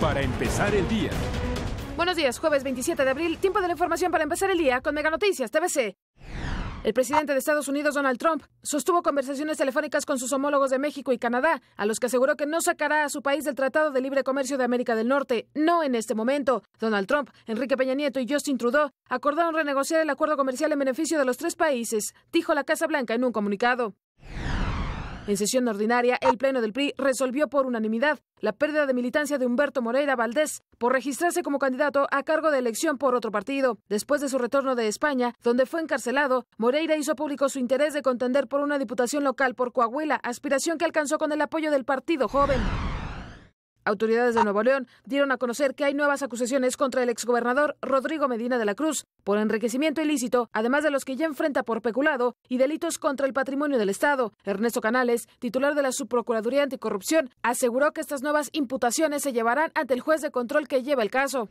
para empezar el día. Buenos días, jueves 27 de abril, tiempo de la información para empezar el día con Mega Noticias TVC. El presidente de Estados Unidos, Donald Trump, sostuvo conversaciones telefónicas con sus homólogos de México y Canadá, a los que aseguró que no sacará a su país del Tratado de Libre Comercio de América del Norte, no en este momento. Donald Trump, Enrique Peña Nieto y Justin Trudeau acordaron renegociar el acuerdo comercial en beneficio de los tres países, dijo la Casa Blanca en un comunicado. En sesión ordinaria, el Pleno del PRI resolvió por unanimidad la pérdida de militancia de Humberto Moreira Valdés por registrarse como candidato a cargo de elección por otro partido. Después de su retorno de España, donde fue encarcelado, Moreira hizo público su interés de contender por una diputación local por Coahuila, aspiración que alcanzó con el apoyo del Partido Joven. Autoridades de Nuevo León dieron a conocer que hay nuevas acusaciones contra el exgobernador Rodrigo Medina de la Cruz por enriquecimiento ilícito, además de los que ya enfrenta por peculado y delitos contra el patrimonio del Estado. Ernesto Canales, titular de la Subprocuraduría Anticorrupción, aseguró que estas nuevas imputaciones se llevarán ante el juez de control que lleva el caso.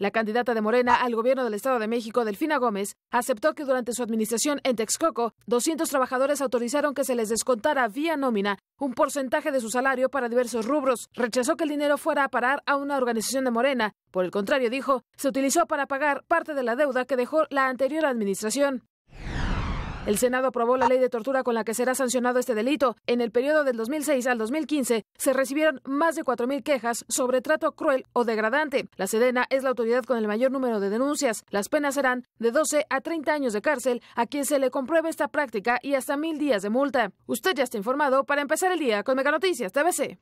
La candidata de Morena al gobierno del Estado de México, Delfina Gómez, aceptó que durante su administración en Texcoco, 200 trabajadores autorizaron que se les descontara vía nómina un porcentaje de su salario para diversos rubros. Rechazó que el dinero fuera a parar a una organización de Morena. Por el contrario, dijo, se utilizó para pagar parte de la deuda que dejó la anterior administración. El Senado aprobó la ley de tortura con la que será sancionado este delito. En el periodo del 2006 al 2015 se recibieron más de 4.000 quejas sobre trato cruel o degradante. La Sedena es la autoridad con el mayor número de denuncias. Las penas serán de 12 a 30 años de cárcel a quien se le compruebe esta práctica y hasta mil días de multa. Usted ya está informado para empezar el día con Mega Noticias TVC.